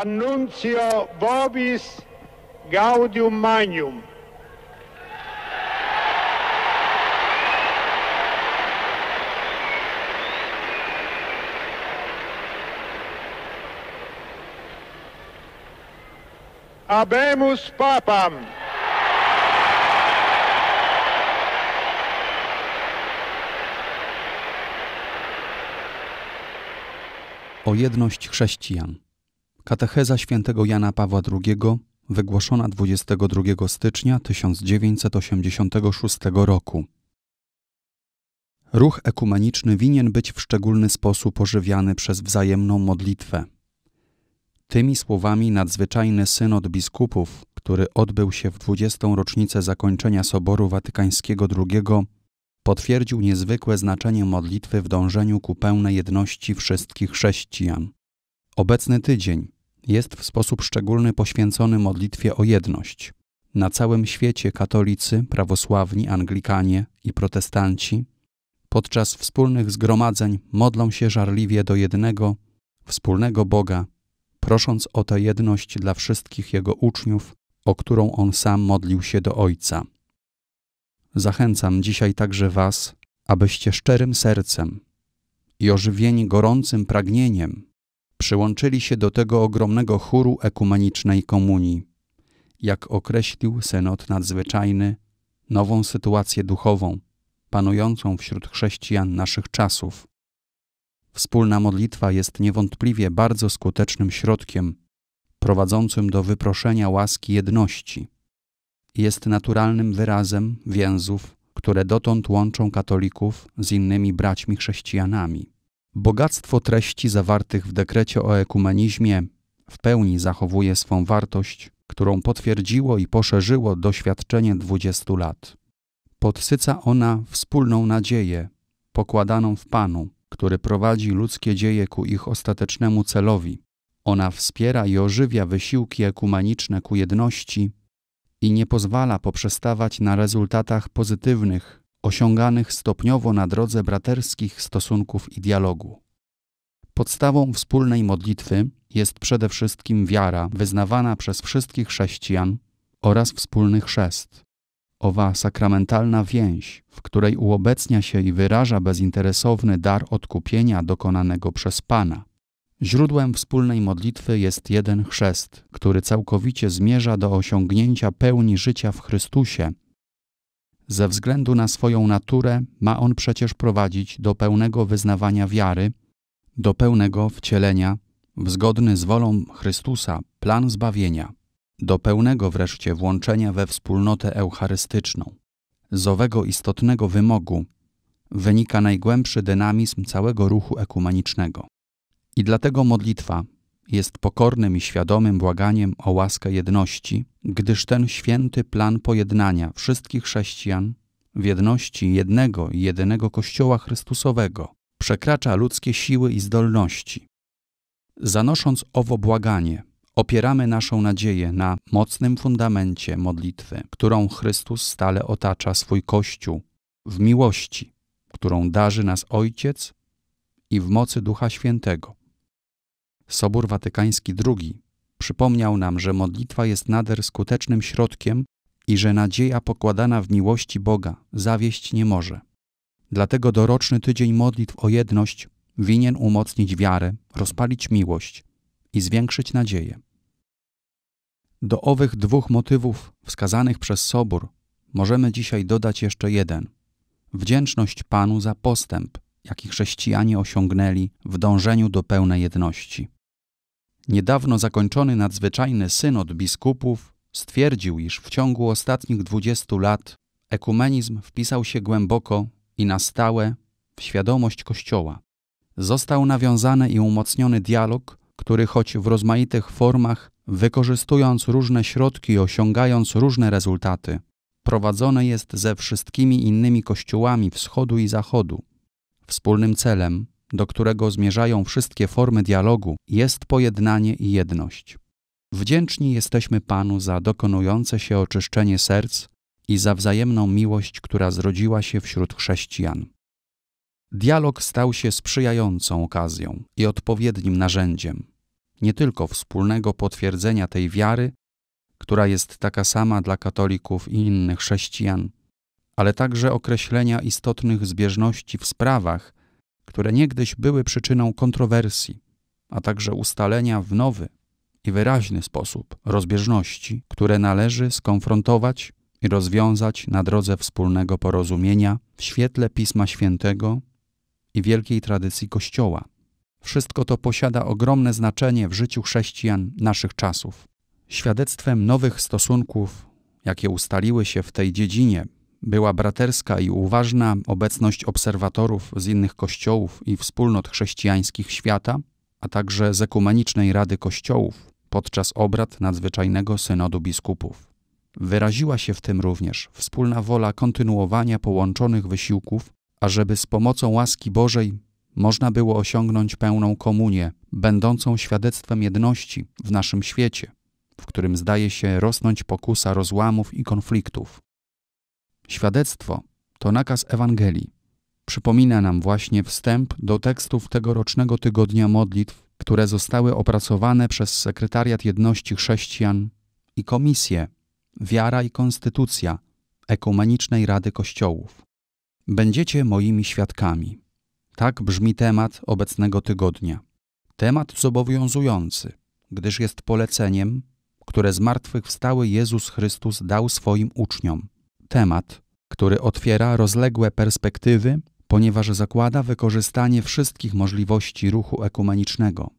Annuncio Vobis Gaudium Magnum. Abemus Papam. O jedność chrześcijan. Katecheza świętego Jana Pawła II, wygłoszona 22 stycznia 1986 roku. Ruch ekumeniczny winien być w szczególny sposób ożywiany przez wzajemną modlitwę. Tymi słowami nadzwyczajny synod biskupów, który odbył się w 20. rocznicę zakończenia Soboru Watykańskiego II, potwierdził niezwykłe znaczenie modlitwy w dążeniu ku pełnej jedności wszystkich chrześcijan. Obecny tydzień jest w sposób szczególny poświęcony modlitwie o jedność. Na całym świecie katolicy, prawosławni, anglikanie i protestanci podczas wspólnych zgromadzeń modlą się żarliwie do jednego, wspólnego Boga, prosząc o tę jedność dla wszystkich Jego uczniów, o którą On sam modlił się do Ojca. Zachęcam dzisiaj także Was, abyście szczerym sercem i ożywieni gorącym pragnieniem przyłączyli się do tego ogromnego chóru ekumenicznej komunii. Jak określił synod nadzwyczajny, nową sytuację duchową, panującą wśród chrześcijan naszych czasów. Wspólna modlitwa jest niewątpliwie bardzo skutecznym środkiem prowadzącym do wyproszenia łaski jedności. Jest naturalnym wyrazem więzów, które dotąd łączą katolików z innymi braćmi chrześcijanami. Bogactwo treści zawartych w dekrecie o ekumenizmie w pełni zachowuje swą wartość, którą potwierdziło i poszerzyło doświadczenie 20 lat. Podsyca ona wspólną nadzieję, pokładaną w Panu, który prowadzi ludzkie dzieje ku ich ostatecznemu celowi. Ona wspiera i ożywia wysiłki ekumeniczne ku jedności i nie pozwala poprzestawać na rezultatach pozytywnych osiąganych stopniowo na drodze braterskich stosunków i dialogu. Podstawą wspólnej modlitwy jest przede wszystkim wiara wyznawana przez wszystkich chrześcijan oraz wspólny chrzest. Owa sakramentalna więź, w której uobecnia się i wyraża bezinteresowny dar odkupienia dokonanego przez Pana. Źródłem wspólnej modlitwy jest jeden chrzest, który całkowicie zmierza do osiągnięcia pełni życia w Chrystusie ze względu na swoją naturę ma on przecież prowadzić do pełnego wyznawania wiary, do pełnego wcielenia, w zgodny z wolą Chrystusa plan zbawienia, do pełnego wreszcie włączenia we wspólnotę eucharystyczną. Z owego istotnego wymogu wynika najgłębszy dynamizm całego ruchu ekumenicznego. I dlatego modlitwa, jest pokornym i świadomym błaganiem o łaskę jedności, gdyż ten święty plan pojednania wszystkich chrześcijan w jedności jednego i jedynego Kościoła Chrystusowego przekracza ludzkie siły i zdolności. Zanosząc owo błaganie, opieramy naszą nadzieję na mocnym fundamencie modlitwy, którą Chrystus stale otacza swój Kościół w miłości, którą darzy nas Ojciec i w mocy Ducha Świętego. Sobór Watykański II przypomniał nam, że modlitwa jest nader skutecznym środkiem i że nadzieja pokładana w miłości Boga zawieść nie może. Dlatego doroczny tydzień modlitw o jedność winien umocnić wiarę, rozpalić miłość i zwiększyć nadzieję. Do owych dwóch motywów wskazanych przez Sobór możemy dzisiaj dodać jeszcze jeden: wdzięczność Panu za postęp, jaki chrześcijanie osiągnęli w dążeniu do pełnej jedności. Niedawno zakończony nadzwyczajny synod biskupów stwierdził, iż w ciągu ostatnich 20 lat ekumenizm wpisał się głęboko i na stałe w świadomość Kościoła. Został nawiązany i umocniony dialog, który choć w rozmaitych formach, wykorzystując różne środki i osiągając różne rezultaty, prowadzony jest ze wszystkimi innymi kościołami wschodu i zachodu Wspólnym celem, do którego zmierzają wszystkie formy dialogu, jest pojednanie i jedność. Wdzięczni jesteśmy Panu za dokonujące się oczyszczenie serc i za wzajemną miłość, która zrodziła się wśród chrześcijan. Dialog stał się sprzyjającą okazją i odpowiednim narzędziem, nie tylko wspólnego potwierdzenia tej wiary, która jest taka sama dla katolików i innych chrześcijan, ale także określenia istotnych zbieżności w sprawach, które niegdyś były przyczyną kontrowersji, a także ustalenia w nowy i wyraźny sposób rozbieżności, które należy skonfrontować i rozwiązać na drodze wspólnego porozumienia w świetle Pisma Świętego i wielkiej tradycji Kościoła. Wszystko to posiada ogromne znaczenie w życiu chrześcijan naszych czasów. Świadectwem nowych stosunków, jakie ustaliły się w tej dziedzinie, była braterska i uważna obecność obserwatorów z innych kościołów i wspólnot chrześcijańskich świata, a także z Ekumenicznej Rady Kościołów podczas obrad Nadzwyczajnego Synodu Biskupów. Wyraziła się w tym również wspólna wola kontynuowania połączonych wysiłków, ażeby z pomocą łaski Bożej można było osiągnąć pełną komunię, będącą świadectwem jedności w naszym świecie, w którym zdaje się rosnąć pokusa rozłamów i konfliktów. Świadectwo to nakaz Ewangelii. Przypomina nam właśnie wstęp do tekstów tegorocznego tygodnia modlitw, które zostały opracowane przez Sekretariat Jedności Chrześcijan i Komisję Wiara i Konstytucja Ekumenicznej Rady Kościołów. Będziecie moimi świadkami. Tak brzmi temat obecnego tygodnia. Temat zobowiązujący, gdyż jest poleceniem, które z martwych Jezus Chrystus dał swoim uczniom temat, który otwiera rozległe perspektywy, ponieważ zakłada wykorzystanie wszystkich możliwości ruchu ekumenicznego.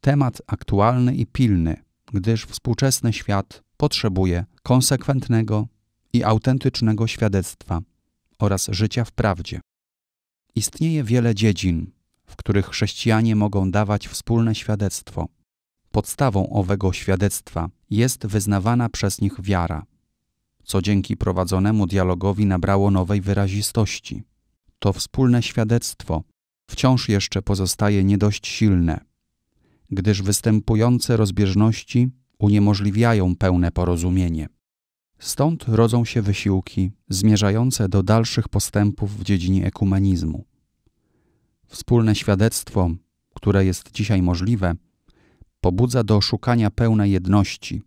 Temat aktualny i pilny, gdyż współczesny świat potrzebuje konsekwentnego i autentycznego świadectwa oraz życia w prawdzie. Istnieje wiele dziedzin, w których chrześcijanie mogą dawać wspólne świadectwo. Podstawą owego świadectwa jest wyznawana przez nich wiara co dzięki prowadzonemu dialogowi nabrało nowej wyrazistości. To wspólne świadectwo wciąż jeszcze pozostaje nie dość silne, gdyż występujące rozbieżności uniemożliwiają pełne porozumienie. Stąd rodzą się wysiłki zmierzające do dalszych postępów w dziedzinie ekumenizmu. Wspólne świadectwo, które jest dzisiaj możliwe, pobudza do szukania pełnej jedności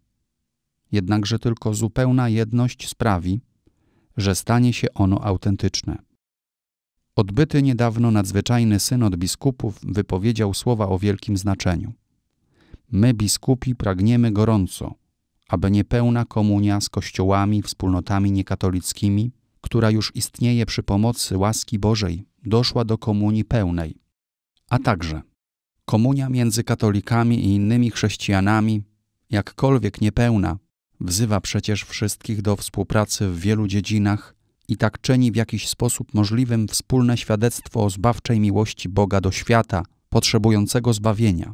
jednakże tylko zupełna jedność sprawi, że stanie się ono autentyczne. Odbyty niedawno nadzwyczajny synod biskupów wypowiedział słowa o wielkim znaczeniu. My, biskupi, pragniemy gorąco, aby niepełna komunia z kościołami, wspólnotami niekatolickimi, która już istnieje przy pomocy łaski Bożej, doszła do komunii pełnej, a także komunia między katolikami i innymi chrześcijanami, jakkolwiek niepełna, Wzywa przecież wszystkich do współpracy w wielu dziedzinach i tak czyni w jakiś sposób możliwym wspólne świadectwo o zbawczej miłości Boga do świata, potrzebującego zbawienia.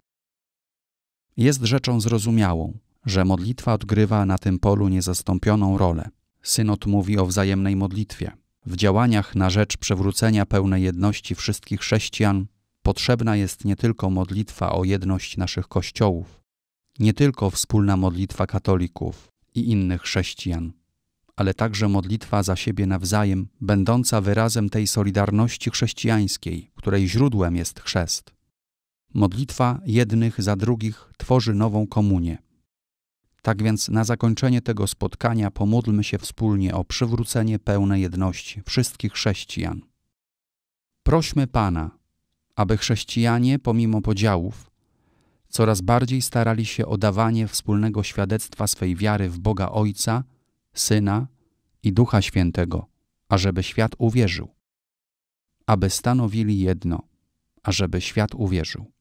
Jest rzeczą zrozumiałą, że modlitwa odgrywa na tym polu niezastąpioną rolę. Synod mówi o wzajemnej modlitwie. W działaniach na rzecz przywrócenia pełnej jedności wszystkich chrześcijan potrzebna jest nie tylko modlitwa o jedność naszych kościołów, nie tylko wspólna modlitwa katolików, i innych chrześcijan, ale także modlitwa za siebie nawzajem, będąca wyrazem tej solidarności chrześcijańskiej, której źródłem jest chrzest. Modlitwa jednych za drugich tworzy nową komunię. Tak więc na zakończenie tego spotkania pomódlmy się wspólnie o przywrócenie pełnej jedności wszystkich chrześcijan. Prośmy Pana, aby chrześcijanie, pomimo podziałów, coraz bardziej starali się o dawanie wspólnego świadectwa swej wiary w Boga Ojca, Syna i Ducha Świętego, ażeby świat uwierzył. Aby stanowili jedno, ażeby świat uwierzył.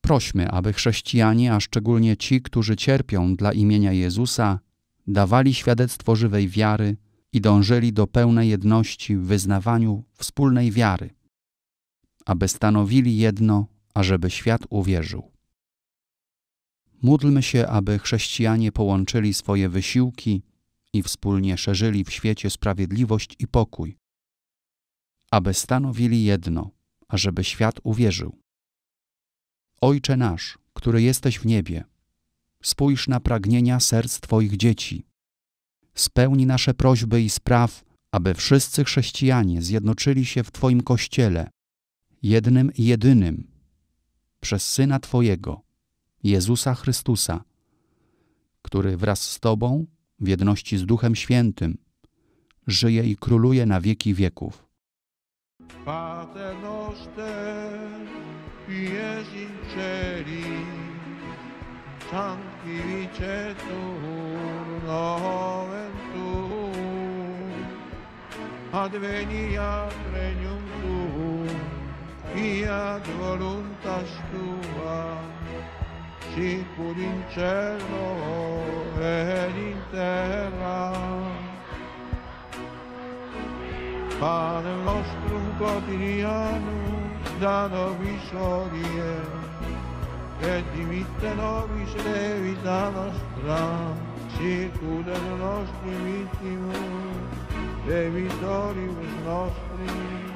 Prośmy, aby chrześcijanie, a szczególnie ci, którzy cierpią dla imienia Jezusa, dawali świadectwo żywej wiary i dążyli do pełnej jedności w wyznawaniu wspólnej wiary, aby stanowili jedno ażeby świat uwierzył. Módlmy się, aby chrześcijanie połączyli swoje wysiłki i wspólnie szerzyli w świecie sprawiedliwość i pokój, aby stanowili jedno, ażeby świat uwierzył. Ojcze nasz, który jesteś w niebie, spójrz na pragnienia serc Twoich dzieci. Spełni nasze prośby i spraw, aby wszyscy chrześcijanie zjednoczyli się w Twoim kościele, jednym i jedynym, przez Syna Twojego, Jezusa Chrystusa, który wraz z Tobą, w jedności z Duchem Świętym, żyje i króluje na wieki wieków. Pater noster, regnum mea voluntas tua, pur in cielo ed in terra. Pane nostro quotidiano da nobis odie, e dimitte nobis levita nostra, sicur et nostri vittimus, debitoribus nostri,